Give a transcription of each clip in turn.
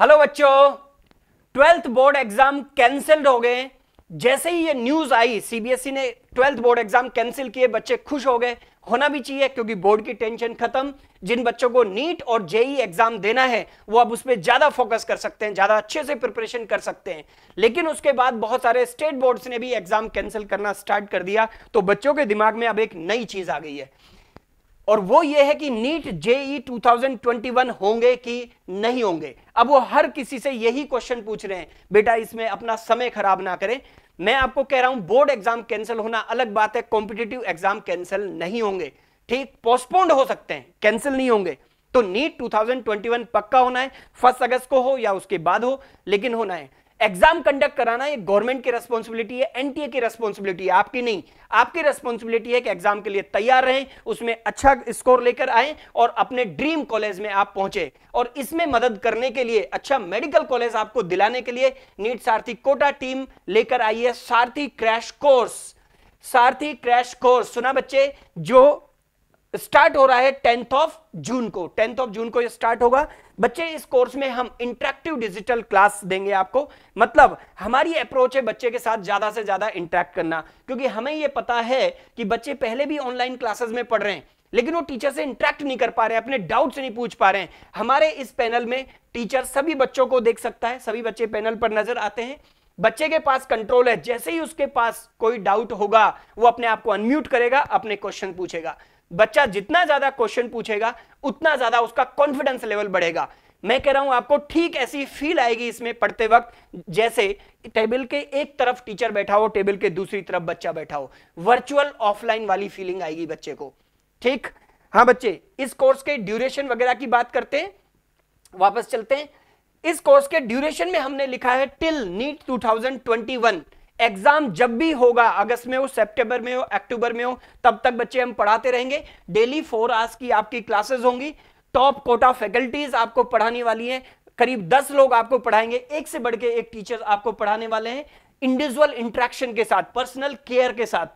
hello बच्चों twelfth board exam cancelled हो गए जैसे ही ये न्यूज आई सीबीएसई e ने ट्वेल्थ बोर्ड एग्जाम कैंसिल किए बच्चे खुश हो गए होना भी चाहिए क्योंकि बोर्ड की टेंशन खत्म जिन बच्चों को नीट और जेई एग्जाम e देना है वो अब उस पर ज्यादा फोकस कर सकते हैं ज्यादा अच्छे से प्रिपरेशन कर सकते हैं लेकिन उसके बाद बहुत सारे स्टेट बोर्ड्स ने भी एग्जाम कैंसिल करना स्टार्ट कर दिया तो बच्चों के दिमाग में अब एक नई चीज आ गई है और वो ये है कि नीट जेई 2021 होंगे कि नहीं होंगे अब वो हर किसी से यही क्वेश्चन पूछ रहे हैं बेटा इसमें अपना समय खराब ना करें मैं आपको कह रहा हूं बोर्ड एग्जाम कैंसिल होना अलग बात है कॉम्पिटेटिव एग्जाम कैंसिल नहीं होंगे ठीक पोस्टपोन्ड हो सकते हैं कैंसिल नहीं होंगे तो नीट 2021 पक्का होना है फर्स्ट अगस्त को हो या उसके बाद हो लेकिन होना है एग्जाम कंडक्ट कराना ये गवर्नमेंट की रेस्पॉन्सिबिलिटी है एनटीए की रेस्पॉन्सिबिलिटी है आपकी नहीं आपकी रेस्पॉन्सिबिलिटी है कि एग्जाम के लिए तैयार रहें उसमें अच्छा स्कोर लेकर आए और अपने ड्रीम कॉलेज में आप पहुंचे और इसमें मदद करने के लिए अच्छा मेडिकल कॉलेज आपको दिलाने के लिए नीट सारथी कोटा टीम लेकर आई है Sarathi crash course Sarathi crash course सुना बच्चे जो स्टार्ट हो रहा है टेंथ ऑफ जून को टेंथ ऑफ जून को ये स्टार्ट होगा बच्चे इस कोर्स में हम इंटरेक्टिव डिजिटल क्लास देंगे आपको मतलब हमारी अप्रोच है बच्चे के साथ ज्यादा से ज्यादा इंटरेक्ट करना क्योंकि हमें ये पता है कि बच्चे पहले भी ऑनलाइन क्लासेस में पढ़ रहे हैं लेकिन वो टीचर से इंटरेक्ट नहीं कर पा रहे अपने डाउट से नहीं पूछ पा रहे हैं हमारे इस पैनल में टीचर सभी बच्चों को देख सकता है सभी बच्चे पैनल पर नजर आते हैं बच्चे के पास कंट्रोल है जैसे ही उसके पास कोई डाउट होगा वो अपने आप को अनम्यूट करेगा अपने क्वेश्चन पूछेगा बच्चा जितना ज्यादा क्वेश्चन पूछेगा उतना ज्यादा उसका कॉन्फिडेंस लेवल बढ़ेगा मैं कह रहा हूं आपको ठीक ऐसी फील आएगी इसमें पढ़ते वक्त जैसे टेबल के एक तरफ टीचर बैठा हो टेबल के दूसरी तरफ बच्चा बैठा हो वर्चुअल ऑफलाइन वाली फीलिंग आएगी बच्चे को ठीक हाँ बच्चे इस कोर्स के ड्यूरेशन वगैरह की बात करते हैं वापस चलते हैं इस कोर्स के ड्यूरेशन में हमने लिखा है till NEET two one exam जब भी होगा अगस्त में हो सितंबर में हो अक्टूबर में हो तब तक बच्चे हम पढ़ाते रहेंगे डेली फोर आवर्स की आपकी क्लासेस होंगी टॉप कोटा फैकल्टीज आपको पढ़ाने वाली है करीब दस लोग आपको पढ़ाएंगे एक से बढ़ के एक टीचर आपको पढ़ाने वाले हैं इंडिविजुअल इंट्रैक्शन के साथ पर्सनल केयर के साथ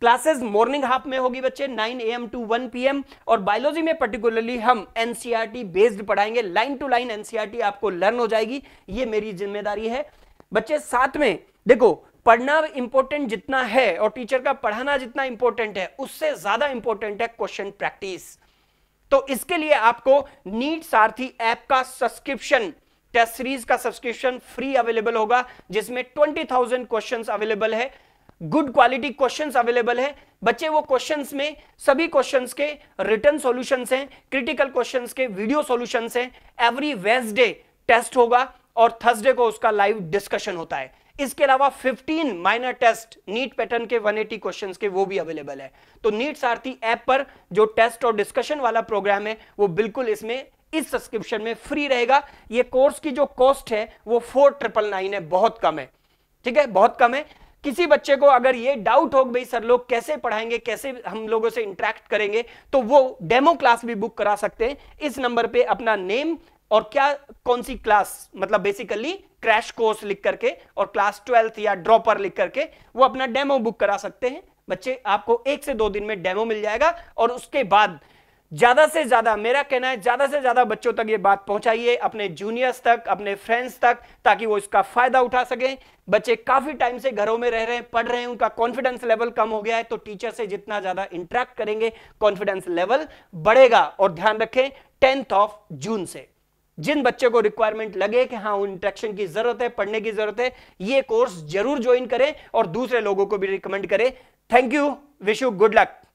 क्लासेस मॉर्निंग हाफ में होगी बच्चे 9 एम टू 1 पीएम और बायोलॉजी में पर्टिकुलरली हम एनसीईआरटी बेस्ड e पढ़ाएंगे लाइन टू लाइन एनसीईआरटी आपको लर्न हो जाएगी ये मेरी जिम्मेदारी है बच्चे साथ में देखो पढ़ना इंपॉर्टेंट जितना है और टीचर का पढ़ाना जितना इंपॉर्टेंट है उससे ज्यादा इंपॉर्टेंट है क्वेश्चन प्रैक्टिस तो इसके लिए आपको नीट सारथी ऐप का सब्सक्रिप्शन टेस्ट सीरीज का सब्सक्रिप्शन फ्री अवेलेबल होगा जिसमें ट्वेंटी थाउजेंड क्वेश्चन अवेलेबल है गुड क्वालिटी क्वेश्चंस अवेलेबल है बच्चे वो क्वेश्चंस में सभी क्वेश्चंस के रिटर्न सॉल्यूशंस हैं क्रिटिकल क्वेश्चंस के वीडियो सॉल्यूशंस हैं एवरी वेस्डे टेस्ट होगा और थर्सडे को उसका लाइव डिस्कशन होता है इसके अलावा 15 माइनर टेस्ट नीट पैटर्न के 180 क्वेश्चंस के वो भी अवेलेबल है तो नीट सारथी ऐप पर जो टेस्ट और डिस्कशन वाला प्रोग्राम है वो बिल्कुल इसमें इस सब्सक्रिप्शन में फ्री रहेगा ये कोर्स की जो कॉस्ट है वो फोर ट्रिपल नाइन है बहुत कम है ठीक है बहुत कम है किसी बच्चे को अगर ये डाउट हो भाई सर लोग कैसे पढ़ाएंगे कैसे हम लोगों से इंटरेक्ट करेंगे तो वो डेमो क्लास भी बुक करा सकते हैं इस नंबर पे अपना नेम और क्या कौन सी क्लास मतलब बेसिकली क्रैश कोर्स लिख करके और क्लास ट्वेल्थ या ड्रॉपर लिख करके वो अपना डेमो बुक करा सकते हैं बच्चे आपको एक से दो दिन में डेमो मिल जाएगा और उसके बाद ज्यादा से ज्यादा मेरा कहना है ज्यादा से ज्यादा बच्चों तक ये बात पहुंचाइए अपने जूनियर्स तक अपने फ्रेंड्स तक ताकि वो इसका फायदा उठा सकें बच्चे काफी टाइम से घरों में रह रहे हैं पढ़ रहे हैं उनका कॉन्फिडेंस लेवल कम हो गया है तो टीचर से जितना ज्यादा इंटरेक्ट करेंगे कॉन्फिडेंस लेवल बढ़ेगा और ध्यान रखें टेंथ ऑफ जून से जिन बच्चों को रिक्वायरमेंट लगे कि हाँ इंट्रेक्शन की जरूरत है पढ़ने की जरूरत है ये कोर्स जरूर ज्वाइन करें और दूसरे लोगों को भी रिकमेंड करें thank you wish you good luck